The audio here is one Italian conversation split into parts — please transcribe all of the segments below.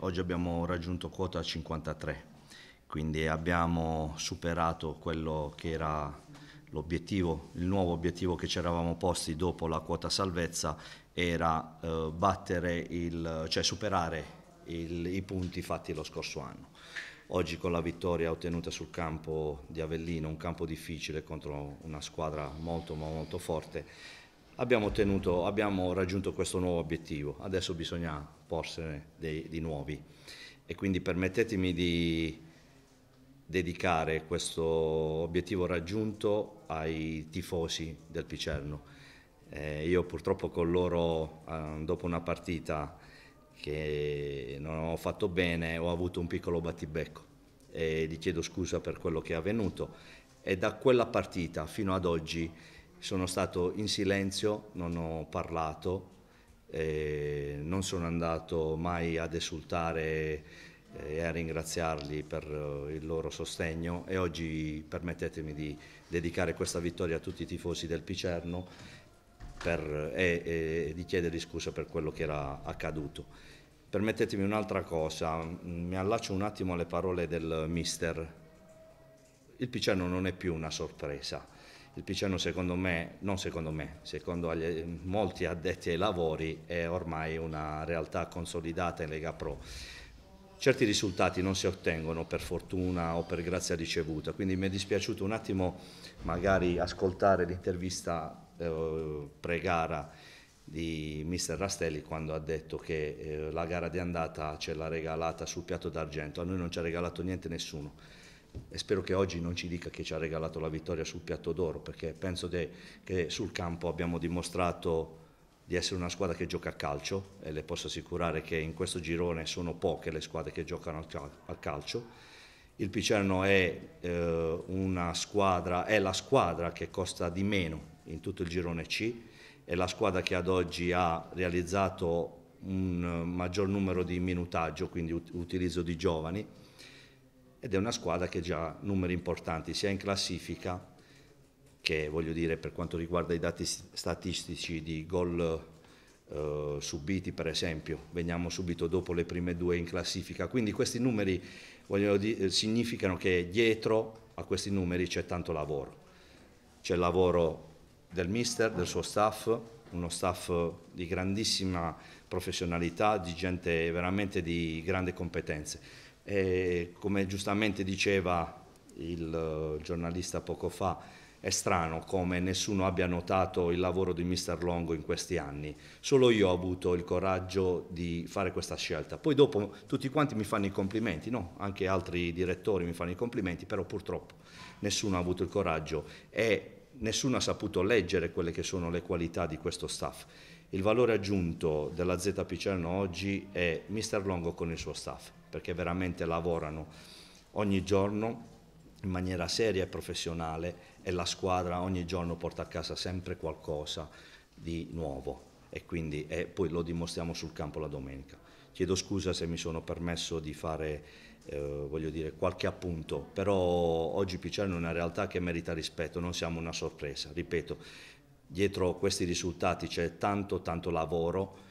Oggi abbiamo raggiunto quota 53, quindi abbiamo superato quello che era l'obiettivo, il nuovo obiettivo che ci eravamo posti dopo la quota salvezza era eh, battere il, cioè superare il, i punti fatti lo scorso anno. Oggi con la vittoria ottenuta sul campo di Avellino, un campo difficile contro una squadra molto molto forte, abbiamo, ottenuto, abbiamo raggiunto questo nuovo obiettivo, adesso bisogna porsene dei, di nuovi e quindi permettetemi di dedicare questo obiettivo raggiunto ai tifosi del Picerno. Eh, io purtroppo con loro, eh, dopo una partita che non ho fatto bene, ho avuto un piccolo battibecco e gli chiedo scusa per quello che è avvenuto e da quella partita fino ad oggi sono stato in silenzio, non ho parlato, eh, non sono andato mai ad esultare eh, e a ringraziarli per eh, il loro sostegno e oggi permettetemi di dedicare questa vittoria a tutti i tifosi del Picerno per, e, e, di chiedergli scusa per quello che era accaduto. Permettetemi un'altra cosa, mi allaccio un attimo alle parole del mister. Il Picerno non è più una sorpresa il Piceno secondo me, non secondo me, secondo agli, molti addetti ai lavori è ormai una realtà consolidata in Lega Pro. Certi risultati non si ottengono per fortuna o per grazia ricevuta, quindi mi è dispiaciuto un attimo magari ascoltare l'intervista eh, pre-gara di mister Rastelli quando ha detto che eh, la gara di andata ce l'ha regalata sul piatto d'argento, a noi non ci ha regalato niente nessuno e spero che oggi non ci dica che ci ha regalato la vittoria sul piatto d'oro, perché penso de, che sul campo abbiamo dimostrato di essere una squadra che gioca a calcio e le posso assicurare che in questo girone sono poche le squadre che giocano a calcio. Il Picerno è, eh, squadra, è la squadra che costa di meno in tutto il girone C, è la squadra che ad oggi ha realizzato un maggior numero di minutaggio, quindi utilizzo di giovani ed è una squadra che ha già numeri importanti sia in classifica che voglio dire per quanto riguarda i dati statistici di gol eh, subiti per esempio, veniamo subito dopo le prime due in classifica, quindi questi numeri dire, eh, significano che dietro a questi numeri c'è tanto lavoro, c'è il lavoro del mister, del suo staff, uno staff di grandissima professionalità, di gente veramente di grande competenze. E come giustamente diceva il eh, giornalista poco fa, è strano come nessuno abbia notato il lavoro di Mr. Longo in questi anni. Solo io ho avuto il coraggio di fare questa scelta. Poi dopo tutti quanti mi fanno i complimenti, no? Anche altri direttori mi fanno i complimenti, però purtroppo nessuno ha avuto il coraggio e nessuno ha saputo leggere quelle che sono le qualità di questo staff. Il valore aggiunto della ZP Cerno oggi è Mr. Longo con il suo staff perché veramente lavorano ogni giorno in maniera seria e professionale e la squadra ogni giorno porta a casa sempre qualcosa di nuovo e quindi e poi lo dimostriamo sul campo la domenica. Chiedo scusa se mi sono permesso di fare eh, voglio dire, qualche appunto, però oggi Picciano è una realtà che merita rispetto, non siamo una sorpresa, ripeto, dietro questi risultati c'è tanto tanto lavoro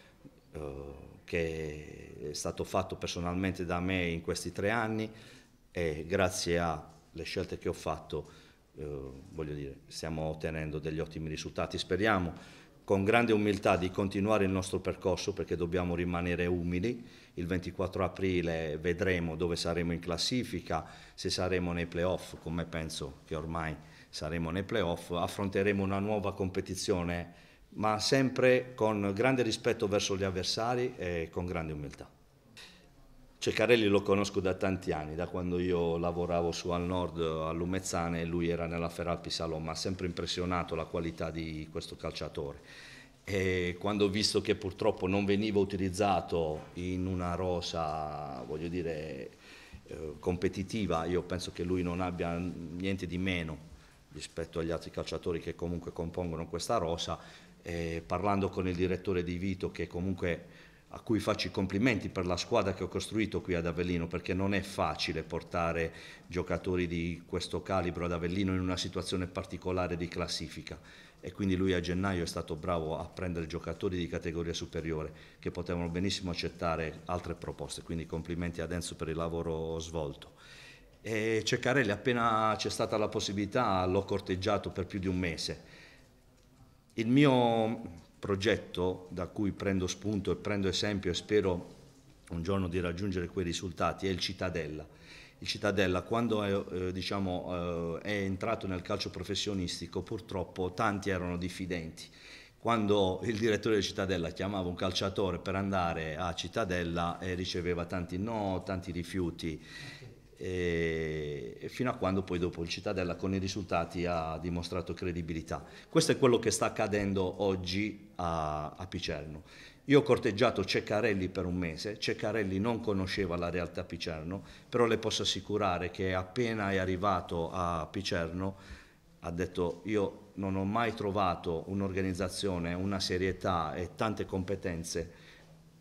eh, che è stato fatto personalmente da me in questi tre anni e grazie alle scelte che ho fatto eh, voglio dire, stiamo ottenendo degli ottimi risultati. Speriamo con grande umiltà di continuare il nostro percorso perché dobbiamo rimanere umili. Il 24 aprile vedremo dove saremo in classifica, se saremo nei playoff, come penso che ormai saremo nei playoff, affronteremo una nuova competizione ma sempre con grande rispetto verso gli avversari e con grande umiltà. Ceccarelli lo conosco da tanti anni, da quando io lavoravo su al nord a Lumezzane e lui era nella Feralpi Salò, mi ha sempre impressionato la qualità di questo calciatore. E quando ho visto che purtroppo non veniva utilizzato in una rosa, voglio dire, eh, competitiva, io penso che lui non abbia niente di meno rispetto agli altri calciatori che comunque compongono questa rosa, eh, parlando con il direttore di Vito che comunque a cui faccio i complimenti per la squadra che ho costruito qui ad Avellino, perché non è facile portare giocatori di questo calibro ad Avellino in una situazione particolare di classifica. E quindi lui a gennaio è stato bravo a prendere giocatori di categoria superiore che potevano benissimo accettare altre proposte. Quindi complimenti ad Enzo per il lavoro svolto. E Ceccarelli, appena c'è stata la possibilità, l'ho corteggiato per più di un mese il mio progetto da cui prendo spunto e prendo esempio e spero un giorno di raggiungere quei risultati è il Cittadella. Il Cittadella quando è, eh, eh, diciamo, eh, è entrato nel calcio professionistico purtroppo tanti erano diffidenti quando il direttore di Cittadella chiamava un calciatore per andare a Cittadella e eh, riceveva tanti no, tanti rifiuti fino a quando poi dopo il Cittadella con i risultati ha dimostrato credibilità. Questo è quello che sta accadendo oggi a, a Picerno. Io ho corteggiato Ceccarelli per un mese, Ceccarelli non conosceva la realtà Picerno, però le posso assicurare che appena è arrivato a Picerno ha detto io non ho mai trovato un'organizzazione, una serietà e tante competenze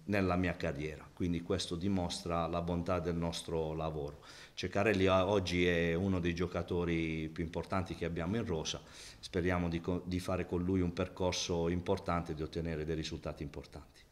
nella mia carriera, quindi questo dimostra la bontà del nostro lavoro. Ceccarelli oggi è uno dei giocatori più importanti che abbiamo in rosa, speriamo di, di fare con lui un percorso importante e di ottenere dei risultati importanti.